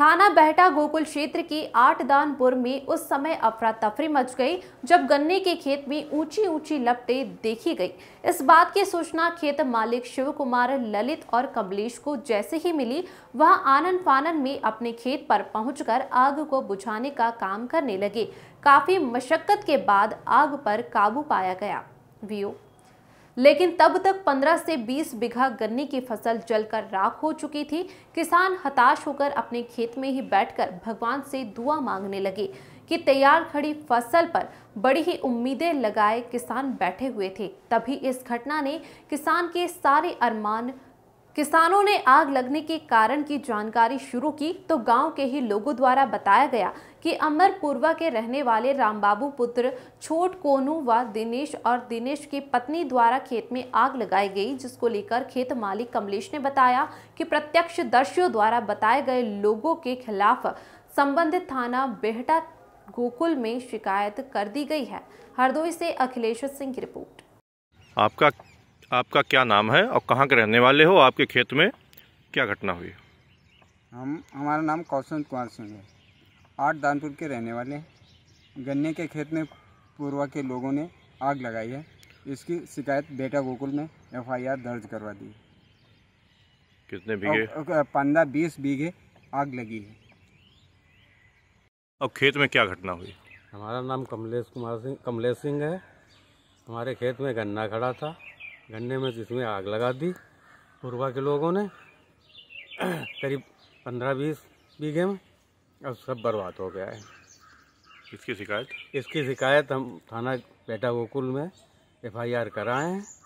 थाना बहटा गोकुल क्षेत्र के आठदानपुर में उस समय अफरा तफरी मच गई जब गन्ने के खेत में ऊंची ऊंची लपटे देखी गई इस बात की सूचना खेत मालिक शिव कुमार ललित और कमलेश को जैसे ही मिली वह आनन फानन में अपने खेत पर पहुंचकर आग को बुझाने का काम करने लगे काफी मशक्कत के बाद आग पर काबू पाया गया व्यू लेकिन तब तक 15 से 20 बीघा गन्ने की फसल जलकर राख हो चुकी थी किसान हताश होकर अपने खेत में ही बैठकर भगवान से दुआ मांगने लगे कि तैयार खड़ी फसल पर बड़ी ही उम्मीदें लगाए किसान बैठे हुए थे तभी इस घटना ने किसान के सारे अरमान किसानों ने आग लगने के कारण की जानकारी शुरू की तो गांव के ही लोगों द्वारा बताया गया कि अमरपुरवा के रहने वाले रामबाबू पुत्र छोट कोनू व दिनेश और दिनेश की पत्नी द्वारा खेत में आग लगाई गई जिसको लेकर खेत मालिक कमलेश ने बताया कि दर्शियों द्वारा बताए गए लोगों के खिलाफ संबंधित थाना बेहटा गोकुल में शिकायत कर दी गई है हरदोई से अखिलेश सिंह की रिपोर्ट आपका आपका क्या नाम है और कहाँ के रहने वाले हो आपके खेत में क्या घटना हुई हम हमारा नाम कौशल कुमार सिंह है आठ दानपुर के रहने वाले हैं गन्ने के खेत में पूर्वा के लोगों ने आग लगाई है इसकी शिकायत बेटा गोकुल में एफआईआर दर्ज करवा दी कितने बीघे पंद्रह बीस बीघे आग लगी है और खेत में क्या घटना हुई हमारा नाम कमलेश कुमार सिंह कमलेश सिंह है हमारे खेत में गन्ना खड़ा था गन्ने में जिसमें आग लगा दी पूर्वा के लोगों ने करीब पंद्रह बीस बीघे में अब सब बर्बाद हो गया है इसकी शिकायत इसकी शिकायत हम थाना बेटा गोकुल में एफआईआर कराए हैं